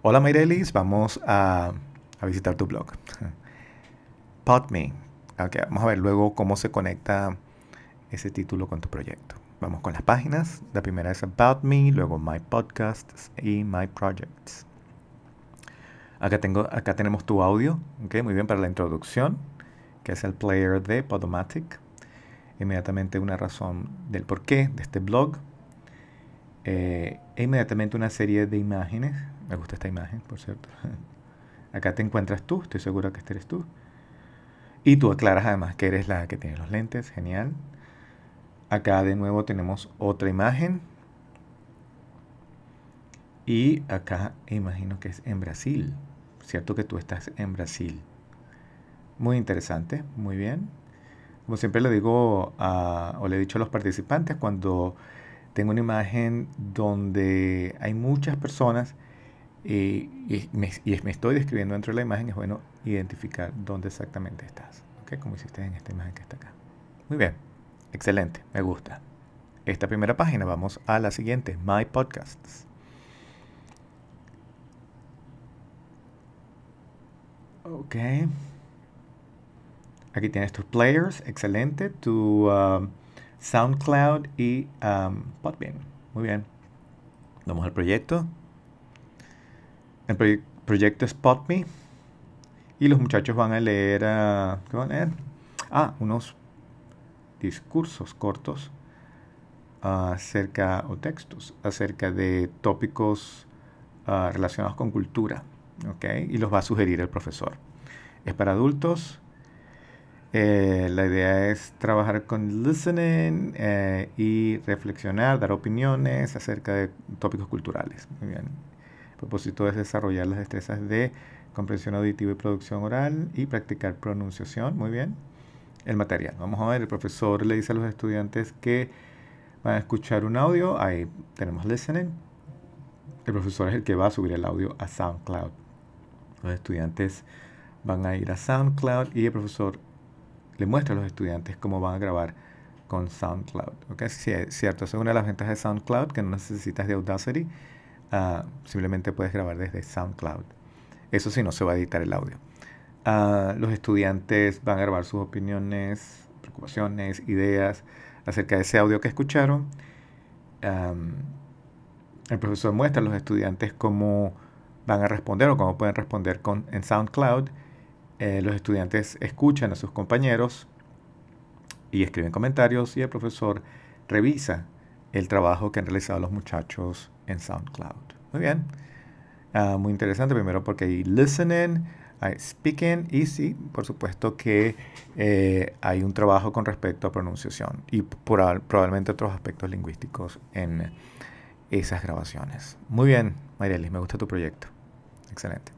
Hola Mayrelis, vamos a, visitar tu blog. PodMe. Ok, vamos a ver luego cómo se conecta ese título con tu proyecto. Vamos con las páginas. La primera es About Me, luego My Podcasts y My Projects. Acá, tengo, acá tenemos tu audio, ok, muy bien, para la introducción, que es el player de Podomatic. Inmediatamente una razón del porqué de este blog. e inmediatamente una serie de imágenes me gusta esta imagen, por cierto. Acá te encuentras tú, estoy seguro que este eres tú. Y tú aclaras además que eres la que tiene los lentes, genial. Acá de nuevo tenemos otra imagen. Y acá imagino que es en Brasil. Cierto que tú estás en Brasil. Muy interesante, muy bien. Como siempre le digo o le he dicho a los participantes, cuando tengo una imagen donde hay muchas personas y, me, estoy describiendo dentro de la imagen, es bueno identificar dónde exactamente estás, Como hiciste en esta imagen que está acá. Muy bien, excelente, me gusta. Esta primera página, vamos a la siguiente, My Podcasts. Ok. Aquí tienes tus players, excelente, tu um, SoundCloud y um, Podbean. Muy bien. Vamos al proyecto el proyecto Spot Me. Y los muchachos van a leer, ah, ¿qué van a leer? Ah, unos discursos cortos acerca, o textos, acerca de tópicos ah, relacionados con cultura. ¿okay? Y los va a sugerir el profesor. Es para adultos. Eh, la idea es trabajar con listening eh, y reflexionar, dar opiniones acerca de tópicos culturales. Muy bien propósito es desarrollar las destrezas de comprensión auditiva y producción oral y practicar pronunciación. Muy bien. El material. Vamos a ver, el profesor le dice a los estudiantes que van a escuchar un audio. Ahí tenemos listening. El profesor es el que va a subir el audio a SoundCloud. Los estudiantes van a ir a SoundCloud y el profesor le muestra a los estudiantes cómo van a grabar con SoundCloud. ¿Ok? Sí, es cierto, esa es una de las ventajas de SoundCloud, que no necesitas de Audacity Ah, simplemente puedes grabar desde SoundCloud. Eso sí, no se va a editar el audio. Ah, los estudiantes van a grabar sus opiniones, preocupaciones, ideas acerca de ese audio que escucharon. el profesor muestra a los estudiantes cómo van a responder o cómo pueden responder con, en SoundCloud. Eh, los estudiantes escuchan a sus compañeros y escriben comentarios y el profesor revisa el trabajo que han realizado los muchachos en SoundCloud. Muy bien. Ah, muy interesante primero porque hay listening, hay speaking y sí, por supuesto que eh, hay un trabajo con respecto a pronunciación y probablemente otros aspectos lingüísticos en esas grabaciones. Muy bien, Marielis, me gusta tu proyecto. Excelente.